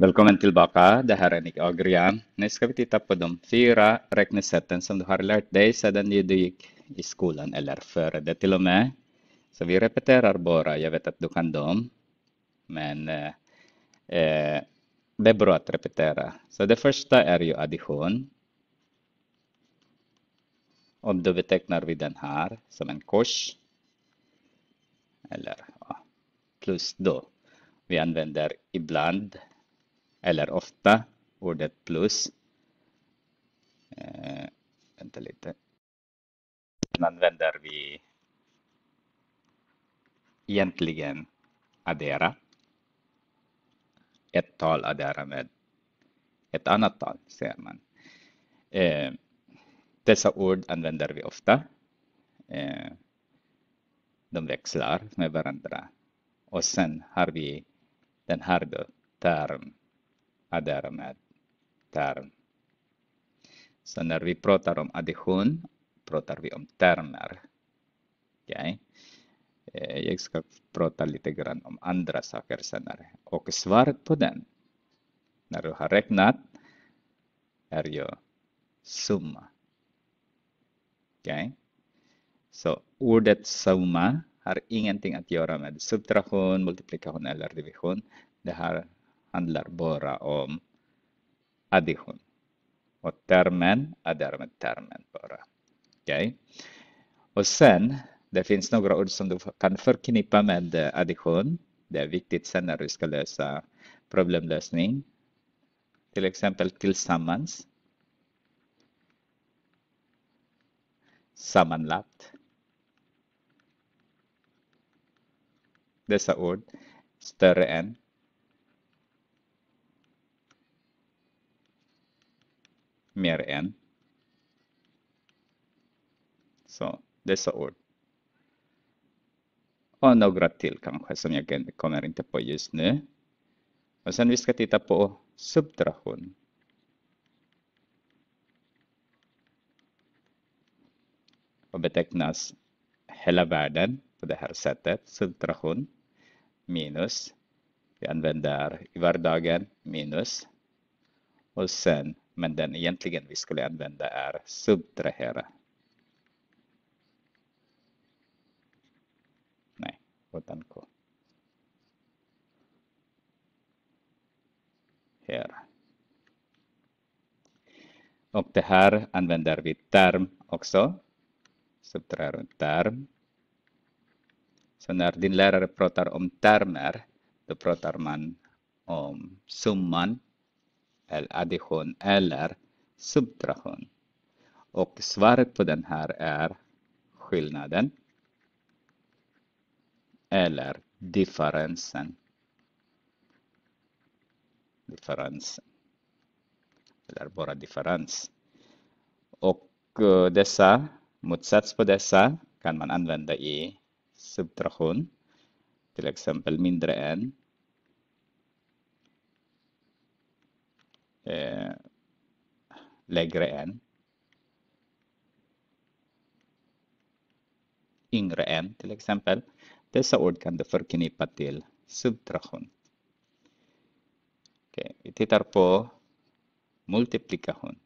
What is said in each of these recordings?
Välkommen tillbaka. Det här är Nick Agrian. Nu ska vi titta på de fyra räknesätten som du har lärt dig sedan du gick i skolan eller före det till och med. Så vi repeterar bara. Jag vet att du kan dem. Men eh, eh det är bra att repetera. Så det första är ju addition. Och då betecknar vi den här som en kors. Eller plus då. Vi använder ibland eller ofta ordet plus. Eh, vänta lite. Sen använder vi egentligen addera. Ett tal addera med ett annat tal, ser man. Eh, dessa ord använder vi ofta. Eh, de växlar med varandra. Och sen har vi den här termen aderomid term. Så när vi pratar om addition pratar vi om termer. Okay. Eh, Jag ska prata lite grann om andra saker senare. Och svaret på den, när du har räknat, är ju summa. Okay. Så ordet summa har ingenting att göra med subtraktion, multiplikation eller division. Det har handlar bara om addition. Och termen är därmed termen bara. Okej. Okay. Och sen, det finns några ord som du kan förknippa med eh, addition. Det är viktigt sen när du ska lösa problemlösning. Till exempel tillsammans. Sammanlagt. Dessa ord, större än, mer än. Så dessa ord. Och några till kanske som jag kommer inte på just nu. Och sen vi ska titta på subtraktion. Och betecknas hela världen på det här sättet. Subtraktion minus. Vi använder i vardagen minus. Och sen men den egentligen vi skulle använda är subtrahera. Nej, utan K. Här. Och det här använder vi term också. Subtrahera term. Så när din lärare pratar om termer, då pratar man om summan exempel addition eller subtraktion. Och svaret på den här är skillnaden eller differensen. Differensen. Eller bara differens. Och eh, dessa, motsats på dessa kan man använda i subtraktion. Till exempel mindre än eh, Legreen. Yngre till exempel. Dessa ord kan du förknippa till subtrahon. Okay. Vi tittar multiplikahon. multiplikation.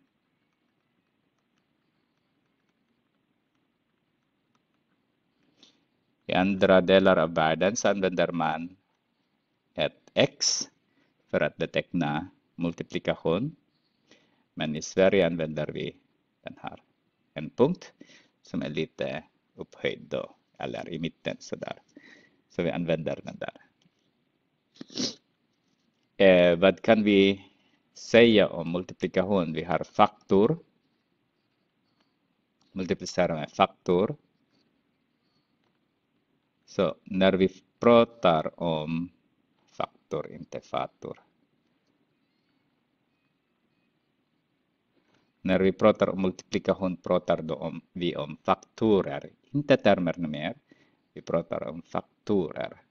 andra delar av världen så använder man ett x för att beteckna multiplikation. Men i Sverige använder vi den här, en punkt som är lite upphöjd då, eller i mitten sådär. Så vi använder den där. Eh, vad kan vi säga om multiplikation? Vi har faktor. Multiplicera med faktor. Så när vi pratar om faktor, inte faktor när vi pratar om multiplikation pratar då om, vi om faktorer, inte termer mer. Vi pratar om faktorer.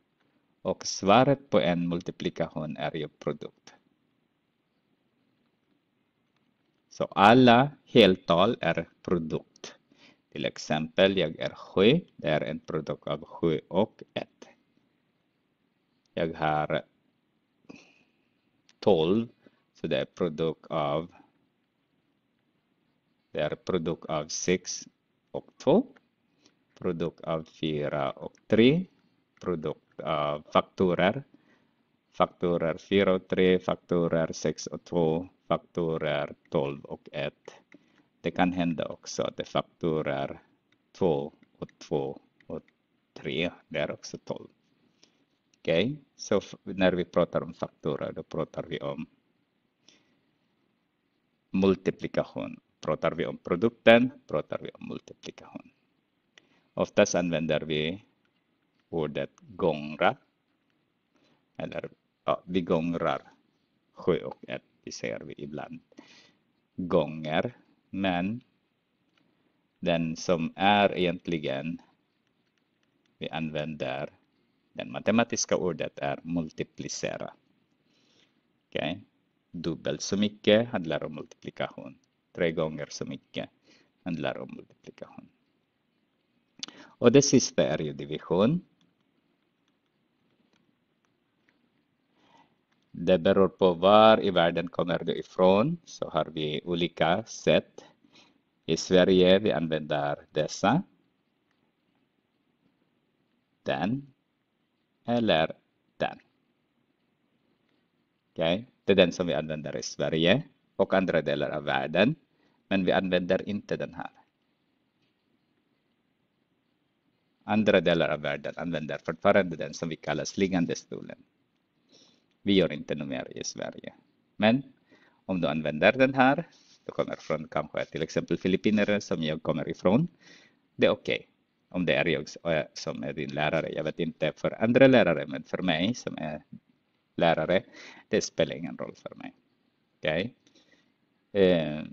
Och svaret på en multiplikation är ju produkt. Så alla heltal är produkt. Till exempel, jag är 7. Det är en produkt av 7 och 1. Jag har 12. Så det är produkt av det är produkt av 6 och 2, produkt av 4 och 3, produkt av faktorer, faktorer 4 och 3, faktorer 6 och 2, faktorer 12 och 1. Det kan hända också att det är faktorer 2 och 2 och 3, det är också 12. Okej, okay. så när vi pratar om faktorer, då pratar vi om multiplikation pratar vi om produkten, pratar vi om multiplikation. Oftast använder vi ordet gångra. Eller ja, vi gångrar 7 och 1, det säger vi ibland. Gånger, men den som är egentligen vi använder det matematiska ordet är multiplicera. Okay? Dubbelt så mycket handlar om multiplikation tre gånger så mycket handlar om multiplikation. Och det sista är ju division. Det beror på var i världen kommer du ifrån så har vi olika sätt. I Sverige vi använder dessa. Den eller den. Okay? Det är den som vi använder i Sverige och andra delar av världen. Men vi använder inte den här. Andra delar av världen använder fortfarande den som vi kallar liggande stolen. Vi gör inte numera i Sverige. Men om du använder den här, du kommer från kanske till exempel Filippinerna som jag kommer ifrån, det är okej. Okay. Om det är jag som är din lärare, jag vet inte för andra lärare, men för mig som är lärare, det spelar ingen roll för mig. Okej? Okay? eh,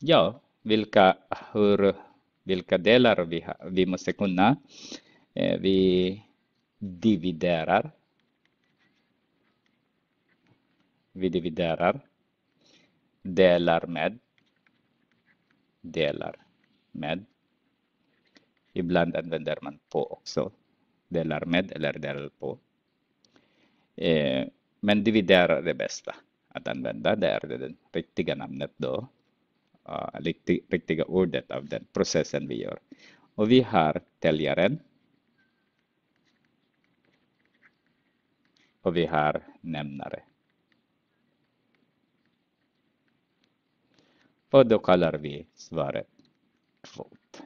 ja, vilka, hur, vilka delar vi, ha, vi måste kunna. Eh, vi dividerar. Vi dividerar. Delar med. Delar med. Ibland använder man på också. Delar med eller delar på. Eh, men dividerar det bästa att använda det är det riktiga namnet då. Uh, riktiga ordet av den processen vi gör. Och vi har täljaren. Och vi har nämnare. Och då kallar vi svaret kvot.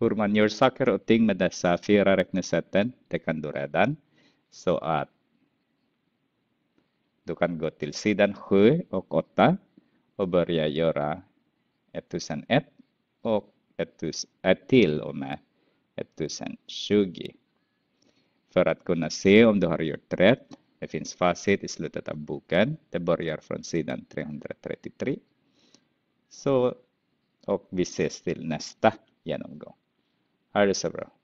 Hur man gör saker och ting med dessa fyra räknesätten, det kan du redan. Så att du kan gå till sidan 7 och 8 och börja göra 1001 och till och med 1020. För att kunna se om du har gjort rätt, det finns facit i slutet av boken. Det börjar från sidan 333. Så, och vi ses till nästa genomgång. Ha det så bra.